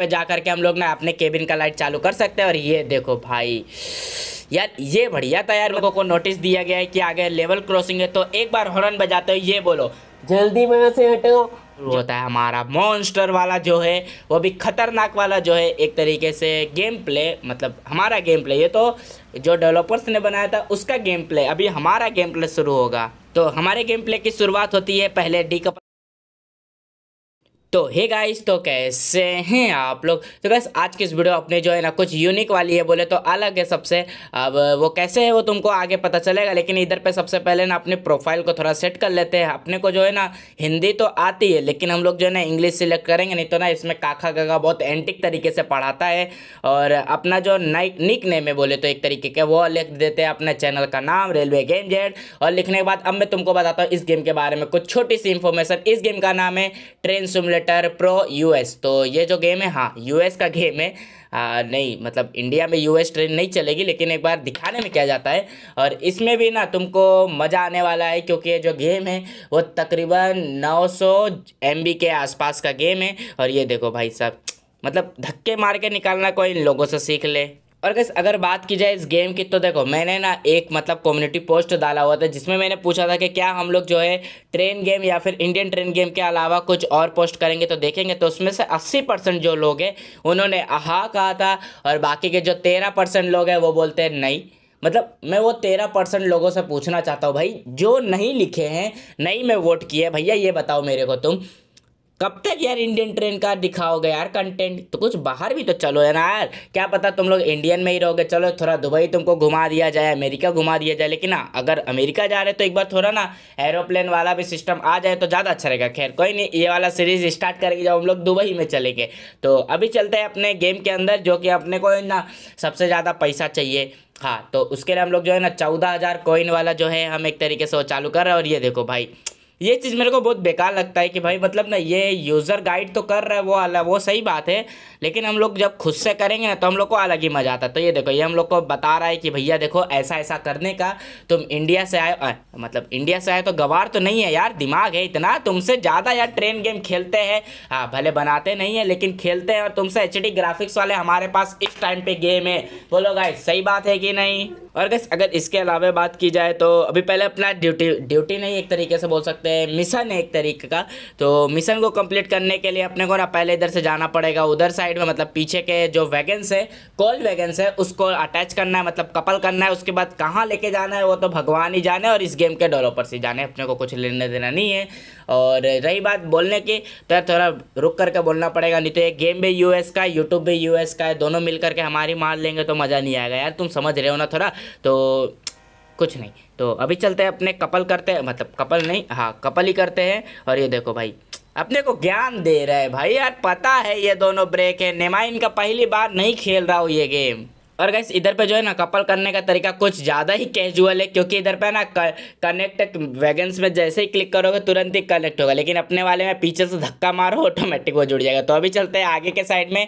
पे जा करके हम लोग ना अपने केबिन का लाइट चालू कर सकते हैं और ये देखो भाई यार ये बढ़िया था यार लोगों को नोटिस दिया गया है कि आगे लेवल क्रॉसिंग है तो एक बार हॉर्न बजाते हो ये बोलो जल्दी वहाँ से हटो होता है हमारा मॉन्स्टर वाला जो है वो भी खतरनाक वाला जो है एक तरीके से गेम प्ले मतलब हमारा गेम प्ले ये तो जो डेवलपर्स ने बनाया था उसका गेम प्ले अभी हमारा गेम प्ले शुरू होगा तो हमारे गेम प्ले की शुरुआत होती है पहले डी तो हे गाइस तो कैसे हैं आप लोग तो बस आज की इस वीडियो अपने जो है ना कुछ यूनिक वाली है बोले तो अलग है सबसे अब वो कैसे है वो तुमको आगे पता चलेगा लेकिन इधर पे सबसे पहले ना अपने प्रोफाइल को थोड़ा सेट कर लेते हैं अपने को जो है ना हिंदी तो आती है लेकिन हम लोग जो है ना इंग्लिश सिलेक्ट करेंगे नहीं तो ना इसमें काका काका बहुत एंटिक तरीके से पढ़ाता है और अपना जो निक नेम है बोले तो एक तरीके का वो लिख देते हैं अपने चैनल का नाम रेलवे गेम जेड और लिखने के बाद अब मैं तुमको बताता हूँ इस गेम के बारे में कुछ छोटी सी इन्फॉर्मेशन इस गेम का नाम है train simulator cricketer pro US तो ये जो गेम है हाँ यूएस का गेम है आ, नहीं मतलब इंडिया में यूएस ट्रेन नहीं चलेगी लेकिन एक बार दिखाने में क्या जाता है और इसमें भी ना तुमको मज़ा आने वाला है क्योंकि ये जो गेम है वो तकरीबन 900 सौ के आसपास का गेम है और ये देखो भाई साहब मतलब धक्के मार के निकालना कोई इन लोगों से सीख ले और गैस अगर बात की जाए इस गेम की तो देखो मैंने ना एक मतलब कम्युनिटी पोस्ट डाला हुआ था जिसमें मैंने पूछा था कि क्या हम लोग जो है ट्रेन गेम या फिर इंडियन ट्रेन गेम के अलावा कुछ और पोस्ट करेंगे तो देखेंगे तो उसमें से 80 परसेंट जो लोग हैं उन्होंने हाँ कहा था और बाकी के जो तेरह परसेंट लोग हैं वो बोलते हैं नहीं मतलब मैं वो तेरह परसेंट लोगों से पूछना चाहता हूँ भाई जो नहीं लिखे हैं नहीं मैं वोट किए भैया ये बताओ मेरे को तुम कब तक यार इंडियन ट्रेन का दिखाओगे यार कंटेंट तो कुछ बाहर भी तो चलो है ना यार क्या पता तुम लोग इंडियन में ही रहोगे चलो थोड़ा दुबई तुमको घुमा दिया जाए अमेरिका घुमा दिया जाए लेकिन ना अगर अमेरिका जा रहे तो एक बार थोड़ा ना एरोप्लेन वाला भी सिस्टम आ जाए तो ज़्यादा अच्छा रहेगा खैर कोई नहीं ये वाला सीरीज स्टार्ट करेगी जब हम लोग दुबई में चलेंगे तो अभी चलते हैं अपने गेम के अंदर जो कि अपने को ना सबसे ज़्यादा पैसा चाहिए हाँ तो उसके लिए हम लोग जो है ना चौदह हज़ार कोइन वाला जो है हम एक तरीके से वो चालू कर रहे हैं और ये देखो भाई ये चीज़ मेरे को बहुत बेकार लगता है कि भाई मतलब ना ये यूज़र गाइड तो कर रहा है वो अलग वो सही बात है लेकिन हम लोग जब खुद से करेंगे ना तो हम लोग को अलग ही मज़ा आता है तो ये देखो ये हम लोग को बता रहा है कि भैया देखो ऐसा ऐसा करने का तुम इंडिया से आए मतलब इंडिया से आए तो गवार तो नहीं है यार दिमाग है इतना तुमसे ज़्यादा यार ट्रेन गेम खेलते हैं हाँ भले बनाते नहीं है लेकिन खेलते हैं और तुमसे एच ग्राफिक्स वाले हमारे पास इस टाइम पर गेम है बोलो गाइस सही बात है कि नहीं और गैस अगर इसके अलावा बात की जाए तो अभी पहले अपना ड्यूटी ड्यूटी नहीं एक तरीके से बोल सकते हैं मिशन है एक तरीके का तो मिशन को कंप्लीट करने के लिए अपने को ना पहले इधर से जाना पड़ेगा उधर साइड में मतलब पीछे के जो वैगन्स है कॉल वैगन्स है उसको अटैच करना है मतलब कपल करना है उसके बाद कहाँ लेके जाना है वो तो भगवान ही जाने और इस गेम के डेवलपर से जाने अपने को कुछ लेने देना नहीं है और रही बात बोलने की तो थोड़ा रुक करके बोलना पड़ेगा नहीं तो ये गेम भी यूएस का यूट्यूब भी यूएस का है दोनों मिल करके हमारी मार लेंगे तो मज़ा नहीं आएगा यार तुम समझ रहे हो ना थोड़ा तो कुछ नहीं तो अभी चलते हैं अपने कपल करते हैं मतलब कपल नहीं हाँ कपल ही करते हैं और ये देखो भाई अपने को ज्ञान दे रहा है भाई यार पता है ये दोनों ब्रेक है नेमाइन का पहली बार नहीं खेल रहा हूँ ये गेम और गाइस इधर पे जो है ना कपल करने का तरीका कुछ ज़्यादा ही कैजुअल है क्योंकि इधर पे ना कनेक्ट वैगन्स में जैसे ही क्लिक करोगे तुरंत ही कनेक्ट होगा लेकिन अपने वाले में पीछे से धक्का मारो ऑटोमेटिक वो जुड़ जाएगा तो अभी चलते हैं आगे के साइड में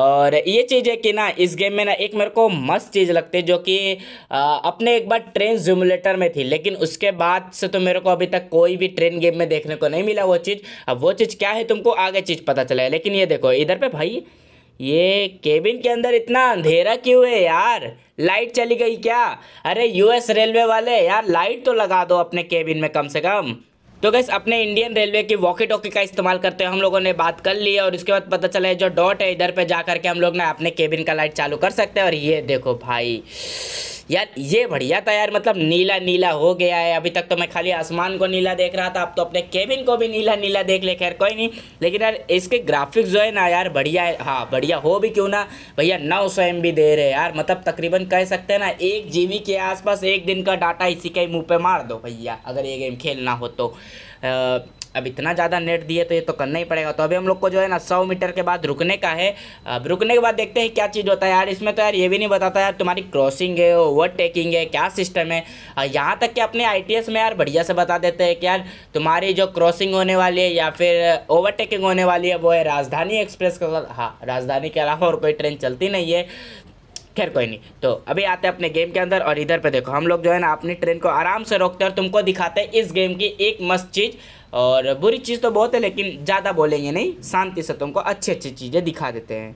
और ये चीज़ है कि ना इस गेम में ना एक मेरे को मस्त चीज़ लगती है जो कि अपने एक बार ट्रेन जुमुलेटर में थी लेकिन उसके बाद से तो मेरे को अभी तक कोई भी ट्रेन गेम में देखने को नहीं मिला वो चीज़ अब वो चीज़ क्या है तुमको आगे चीज़ पता चलेगा लेकिन ये देखो इधर पर भाई ये केबिन के अंदर इतना अंधेरा क्यों है यार लाइट चली गई क्या अरे यूएस रेलवे वाले यार लाइट तो लगा दो अपने केबिन में कम से कम तो गैस अपने इंडियन रेलवे की वॉकी टॉकी का इस्तेमाल करते हुए हम लोगों ने बात कर ली और उसके बाद पता चला है जो डॉट है इधर पे जा करके हम लोग ना अपने केबिन का लाइट चालू कर सकते हैं और ये देखो भाई यार ये बढ़िया था यार मतलब नीला नीला हो गया है अभी तक तो मैं खाली आसमान को नीला देख रहा था अब तो अपने केबिन को भी नीला नीला देख ले खैर कोई नहीं लेकिन यार इसके ग्राफिक्स जो है ना यार बढ़िया है हाँ बढ़िया हो भी क्यों ना भैया नौ सौ एम बी दे रहे यार मतलब तकरीबन कह सकते हैं ना एक जी बी के आसपास एक दिन का डाटा इसी के मुँह पर मार दो भैया अगर ये गेम खेलना हो तो आ, अब इतना ज़्यादा नेट दिए तो ये तो करना ही पड़ेगा तो अभी हम लोग को जो है ना सौ मीटर के बाद रुकने का है अब रुकने के बाद देखते हैं क्या चीज़ होता है यार इसमें तो यार ये भी नहीं बताता यार तुम्हारी क्रॉसिंग है ओवरटेकिंग है क्या सिस्टम है यहाँ तक कि अपने आई में यार बढ़िया से बता देते हैं कि यार तुम्हारी जो क्रॉसिंग होने वाली है या फिर ओवरटेकिंग होने वाली है वो है राजधानी एक्सप्रेस साथ हाँ राजधानी के अलावा और कोई ट्रेन चलती नहीं है खैर कोई नहीं तो अभी आते हैं अपने गेम के अंदर और इधर पे देखो हम लोग जो है ना अपनी ट्रेन को आराम से रोकते हैं और तुमको दिखाते हैं इस गेम की एक मस्त चीज़ और बुरी चीज़ तो बहुत है लेकिन ज़्यादा बोलेंगे नहीं शांति से तुमको अच्छी अच्छी चीज़ें दिखा देते हैं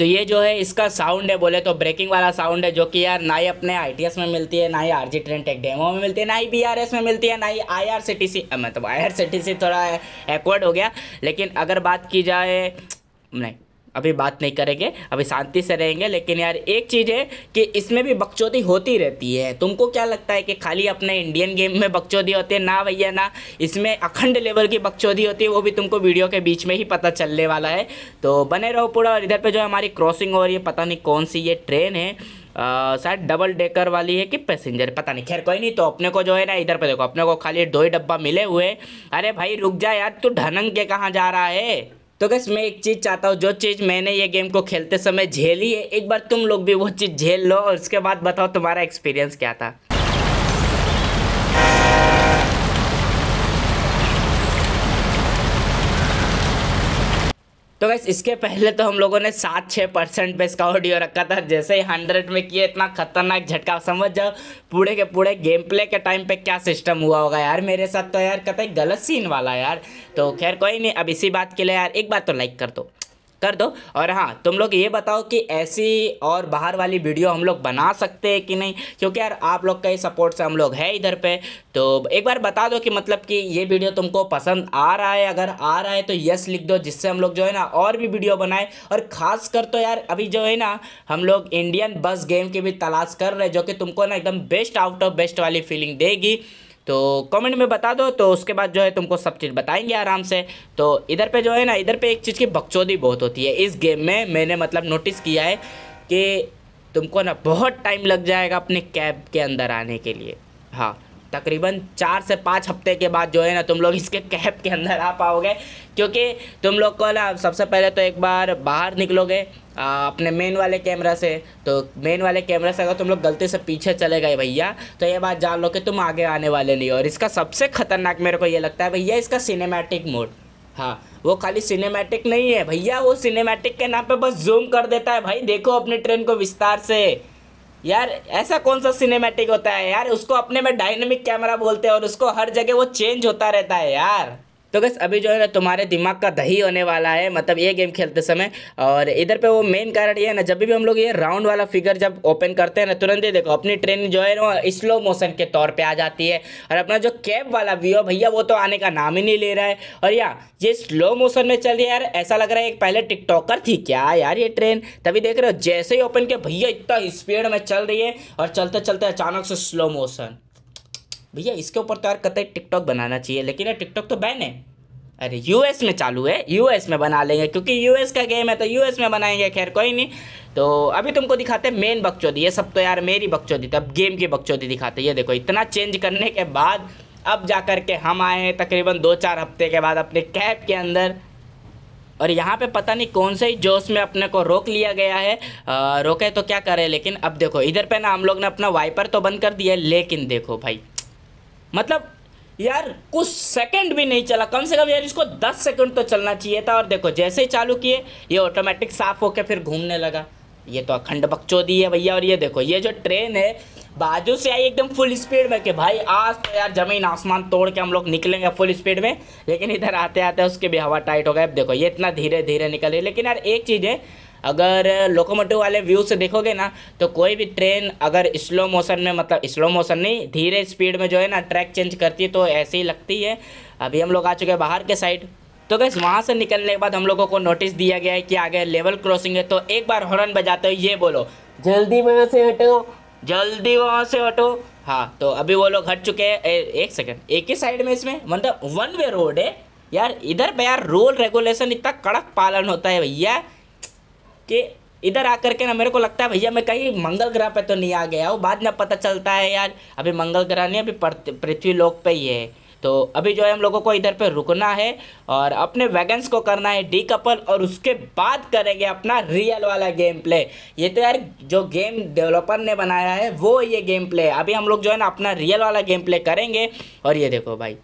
तो ये जो है इसका साउंड है बोले तो ब्रेकिंग वाला साउंड है जो कि यार ना ही अपने आई में मिलती है ना ही R G train tech demo में मिलती है ना ही बी में मिलती है ना ही I R C T C मतलब I R C T C थोड़ा एक्वर्ड हो गया लेकिन अगर बात की जाए नहीं अभी बात नहीं करेंगे अभी शांति से रहेंगे लेकिन यार एक चीज़ है कि इसमें भी बकचोदी होती रहती है तुमको क्या लगता है कि खाली अपने इंडियन गेम में बकचोदी होती है ना भैया ना इसमें अखंड लेवल की बकचोदी होती है वो भी तुमको वीडियो के बीच में ही पता चलने वाला है तो बने रहो पूरा और इधर पर जो हमारी क्रॉसिंग हो रही है पता नहीं कौन सी ये ट्रेन है शायद डबल डेकर वाली है कि पैसेंजर पता नहीं खैर कोई नहीं तो अपने को जो है ना इधर पे देखो अपने को खाली दो ही डब्बा मिले हुए अरे भाई रुक जा यार तू ढनंग के कहाँ जा रहा है तो गैस मैं एक चीज़ चाहता हूँ जो चीज़ मैंने ये गेम को खेलते समय झेली है एक बार तुम लोग भी वो चीज़ झेल लो और उसके बाद बताओ तुम्हारा एक्सपीरियंस क्या था तो गैस इसके पहले तो हम लोगों ने सात छः परसेंट पे इसका ऑडियो रखा था जैसे ही हंड्रेड में किए इतना खतरनाक झटका समझ जाओ पूरे के पूरे गेम प्ले के टाइम पे क्या सिस्टम हुआ होगा यार मेरे साथ तो यार कतई गलत सीन वाला यार तो खैर कोई नहीं अब इसी बात के लिए यार एक बात तो लाइक कर दो कर दो और हाँ तुम लोग ये बताओ कि ऐसी और बाहर वाली वीडियो हम लोग बना सकते हैं कि नहीं क्योंकि यार आप लोग का ही सपोर्ट से हम लोग है इधर पे तो एक बार बता दो कि मतलब कि ये वीडियो तुमको पसंद आ रहा है अगर आ रहा है तो यस लिख दो जिससे हम लोग जो है ना और भी वीडियो बनाए और ख़ास कर तो यार अभी जो है ना हम लोग इंडियन बस गेम की भी तलाश कर रहे हैं जो कि तुमको ना एकदम बेस्ट आउट ऑफ बेस्ट वाली फीलिंग देगी तो कमेंट में बता दो तो उसके बाद जो है तुमको सब चीज़ बताएंगे आराम से तो इधर पे जो है ना इधर पे एक चीज़ की बकचोदी बहुत होती है इस गेम में मैंने मतलब नोटिस किया है कि तुमको ना बहुत टाइम लग जाएगा अपने कैब के अंदर आने के लिए हाँ तकरीबन चार से पाँच हफ्ते के बाद जो है ना तुम लोग इसके कैप के अंदर आ पाओगे क्योंकि तुम लोग को ना सबसे पहले तो एक बार बाहर निकलोगे अपने मेन वाले कैमरा से तो मेन वाले कैमरा से अगर तुम लोग गलती से पीछे चले गए भैया तो ये बात जान लो कि तुम आगे आने वाले नहीं हो और इसका सबसे खतरनाक मेरे को ये लगता है भैया इसका सिनेमैटिक मोड हाँ वो खाली सिनेमैटिक नहीं है भैया वो सिनेमैटिक के नाम पर बस जूम कर देता है भाई देखो अपनी ट्रेन को विस्तार से यार ऐसा कौन सा सिनेमैटिक होता है यार उसको अपने में डायनेमिक कैमरा बोलते हैं और उसको हर जगह वो चेंज होता रहता है यार तो बस अभी जो है ना तुम्हारे दिमाग का दही होने वाला है मतलब ये गेम खेलते समय और इधर पे वो मेन कारण ये है ना जब भी हम लोग ये राउंड वाला फिगर जब ओपन करते हैं ना तुरंत ही देखो अपनी ट्रेन जो है ना स्लो मोशन के तौर पे आ जाती है और अपना जो कैब वाला व्यू है भैया वो तो आने का नाम ही नहीं ले रहा है और यार ये स्लो मोशन में चल रही है यार ऐसा लग रहा है एक पहले टिकटॉकर थी क्या यार ये ट्रेन तभी देख रहे हो जैसे ही ओपन किया भैया इतना स्पीड में चल रही है और चलते चलते अचानक से स्लो मोशन भैया इसके ऊपर तो यार कतई टिकटॉक बनाना चाहिए लेकिन यार टिकटॉक तो बैन है अरे यूएस में चालू है यूएस में बना लेंगे क्योंकि यूएस का गेम है तो यूएस में बनाएंगे खैर कोई नहीं तो अभी तुमको दिखाते हैं मेन बकचोदी ये सब तो यार मेरी बकचोदी थी तो, अब गेम की बकचोदी दिखाते ये देखो इतना चेंज करने के बाद अब जा कर के हम आए हैं तकरीबन दो चार हफ्ते के बाद अपने कैब के अंदर और यहाँ पे पता नहीं कौन से ही जोश में अपने को रोक लिया गया है आ, रोके तो क्या करें लेकिन अब देखो इधर पे ना हम लोग ने अपना वाइपर तो बंद कर दिया लेकिन देखो भाई मतलब यार कुछ सेकंड भी नहीं चला कम से कम यार इसको 10 सेकंड तो चलना चाहिए था और देखो जैसे ही चालू किए ये ऑटोमेटिक साफ होकर फिर घूमने लगा ये तो अखंड बकचोदी है भैया और ये देखो ये जो ट्रेन है बाजू से आई एकदम फुल स्पीड में कि भाई आज तो यार जमीन आसमान तोड़ के हम लोग निकलेंगे फुल स्पीड में लेकिन इधर आते आते उसके भी हवा टाइट हो गए अब देखो ये इतना धीरे धीरे निकल रही है लेकिन यार एक चीज़ है अगर लोकोमोटिव वाले व्यू से देखोगे ना तो कोई भी ट्रेन अगर स्लो मोशन में मतलब स्लो मोशन नहीं धीरे स्पीड में जो है ना ट्रैक चेंज करती है तो ऐसे ही लगती है अभी हम लोग आ चुके हैं बाहर के साइड तो गैस वहाँ से निकलने के बाद हम लोगों को नोटिस दिया गया है कि आगे लेवल क्रॉसिंग है तो एक बार हॉर्न बजाते हो ये बोलो जल्दी वहाँ से हटो जल्दी वहाँ से हटो हाँ तो अभी वो लोग हट चुके हैं एक सेकंड एक ही साइड में इसमें मतलब वन वे रोड है यार इधर पे यार रूल रेगुलेशन इतना कड़क पालन होता है भैया कि इधर आकर के ना मेरे को लगता है भैया मैं कहीं मंगल ग्रह पे तो नहीं आ गया वो बाद में पता चलता है यार अभी मंगल ग्रह नहीं अभी पृथ्वी लोक पे ही है तो अभी जो है हम लोगों को इधर पे रुकना है और अपने वैगन्स को करना है डी कपल और उसके बाद करेंगे अपना रियल वाला गेम प्ले ये तो यार जो गेम डेवलपर ने बनाया है वो ये गेम प्ले अभी हम लोग जो है ना अपना रियल वाला गेम प्ले करेंगे और ये देखो भाई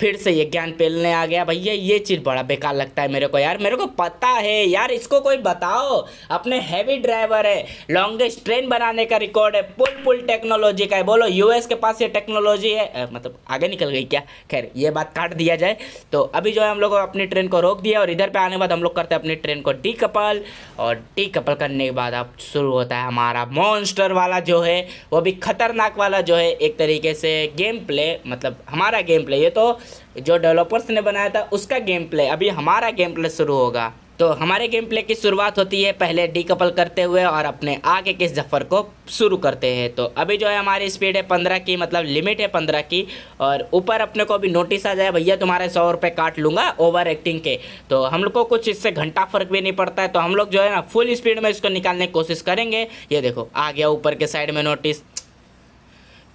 फिर से ये ज्ञान पेलने आ गया भैया ये चीज़ बड़ा बेकार लगता है मेरे को यार मेरे को पता है यार इसको कोई बताओ अपने हैवी ड्राइवर है लॉन्गेस्ट ट्रेन बनाने का रिकॉर्ड है पुल पुल टेक्नोलॉजी का है बोलो यूएस के पास ये टेक्नोलॉजी है आ, मतलब आगे निकल गई क्या खैर ये बात काट दिया जाए तो अभी जो है हम लोग अपनी ट्रेन को रोक दिया और इधर पर आने के बाद हम लोग करते हैं अपनी ट्रेन को डी कपल और डी कपल करने के बाद अब शुरू होता है हमारा मॉन्स्टर वाला जो है वो भी खतरनाक वाला जो है एक तरीके से गेम प्ले मतलब हमारा गेम प्ले ये तो जो डेवलपर्स ने बनाया था उसका गेम प्ले अभी हमारा गेम प्ले शुरू होगा तो हमारे गेम प्ले की शुरुआत होती है पहले डीकपल करते हुए और अपने आगे के जफर को शुरू करते हैं तो अभी जो है हमारी स्पीड है पंद्रह की मतलब लिमिट है पंद्रह की और ऊपर अपने को अभी नोटिस आ जाए भैया तुम्हारे सौ रुपये काट लूँगा ओवर एक्टिंग के तो हम लोग को कुछ इससे घंटा फर्क भी नहीं पड़ता है तो हम लोग जो है ना फुल स्पीड में इसको निकालने की कोशिश करेंगे ये देखो आ गया ऊपर के साइड में नोटिस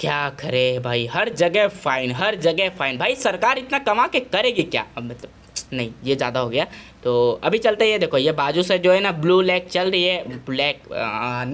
क्या करे भाई हर जगह फाइन हर जगह फाइन भाई सरकार इतना कमा के करेगी क्या अब मतलब नहीं ये ज़्यादा हो गया तो अभी चलते ये देखो ये बाजू से जो है ना ब्लू लेक चल रही है ब्लैक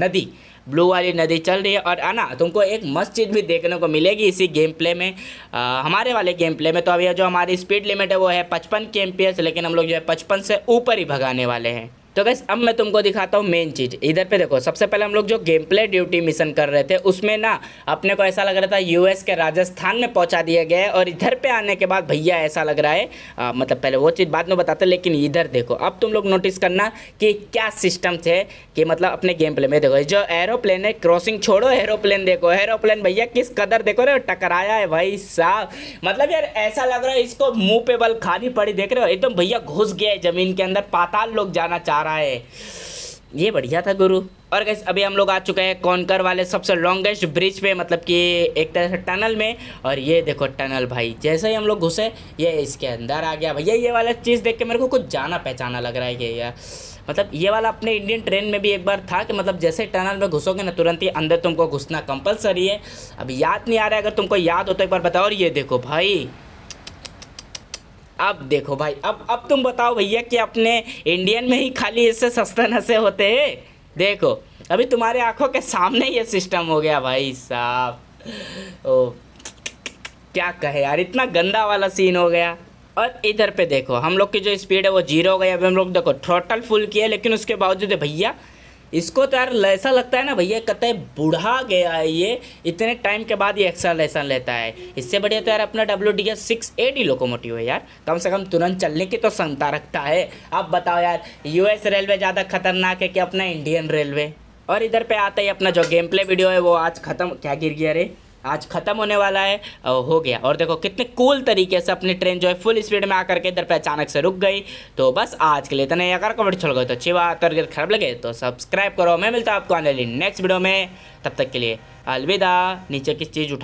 नदी ब्लू वाली नदी चल रही है और आना तुमको एक मस्त चीज़ भी देखने को मिलेगी इसी गेम प्ले में आ, हमारे वाले गेम प्ले में तो अभी जो हमारी स्पीड लिमिट है वो है पचपन के एम लेकिन हम लोग जो है पचपन से ऊपर ही भगाने वाले हैं तो गैस अब मैं तुमको दिखाता हूँ मेन चीज़ इधर पे देखो सबसे पहले हम लोग जो गेम प्ले ड्यूटी मिशन कर रहे थे उसमें ना अपने को ऐसा लग रहा था यूएस के राजस्थान में पहुँचा दिया गया है और इधर पे आने के बाद भैया ऐसा लग रहा है आ, मतलब पहले वो चीज़ बाद में बताते लेकिन इधर देखो अब तुम लोग नोटिस करना कि क्या सिस्टम थे कि मतलब अपने गेम प्ले में देखो जो एरोप्लेन है क्रॉसिंग छोड़ो एरोप्लेन देखो एरोप्लेन भैया किस कदर देखो रहे टकराया है भाई साहब मतलब यार ऐसा लग रहा है इसको मुँह पे बल खाली पड़ी देख रहे हो एकदम भैया घुस गया है ज़मीन के अंदर पाताल लोग जाना चाह आ रहा है ये बढ़िया था गुरु और गैस अभी हम लोग आ चुके हैं कॉनकर वाले सबसे लॉन्गेस्ट ब्रिज पे मतलब कि एक तरह से टनल में और ये देखो टनल भाई जैसे ही हम लोग घुसे ये इसके अंदर आ गया भैया ये वाला चीज़ देख के मेरे को कुछ जाना पहचाना लग रहा है ये यार मतलब ये वाला अपने इंडियन ट्रेन में भी एक बार था कि मतलब जैसे टनल में घुसोगे ना तुरंत ही अंदर तुमको घुसना कंपलसरी है अब याद नहीं आ रहा है अगर तुमको याद हो तो एक बार बताओ और ये देखो भाई अब देखो भाई अब अब तुम बताओ भैया कि अपने इंडियन में ही खाली इससे सस्ते नशे होते हैं देखो अभी तुम्हारे आंखों के सामने ये सिस्टम हो गया भाई साहब ओ क्या कहे यार इतना गंदा वाला सीन हो गया और इधर पे देखो हम लोग की जो स्पीड है वो जीरो हो गई अभी हम लोग देखो थ्रोटल फुल किया लेकिन उसके बावजूद भैया इसको तो यार ऐसा लगता है ना भैया कतई बुढ़ा गया है ये इतने टाइम के बाद ये एक्स्ट्रा लेसन लेता है इससे बढ़िया तो यार अपना W D S six eight ही लोकोमोटिव है यार कम से कम तुरंत चलने की तो क्षमता रखता है अब बताओ यार यूएस रेलवे ज़्यादा खतरनाक है कि अपना इंडियन रेलवे और इधर पे आता है अपना जो गेम प्ले वीडियो है वो आज ख़त्म क्या गिर गया रे आज ख़त्म होने वाला है हो गया और देखो कितने कूल तरीके से अपनी ट्रेन जो है फुल स्पीड में आकर के इधर पर अचानक से रुक गई तो बस आज के लिए इतना ही अगर कमेंट छोड़ गए तो अच्छी बात और खराब लगे तो सब्सक्राइब करो मैं मिलता हूँ आपको आने वाली नेक्स्ट वीडियो में तब तक के लिए अलविदा नीचे किस चीज़ उठा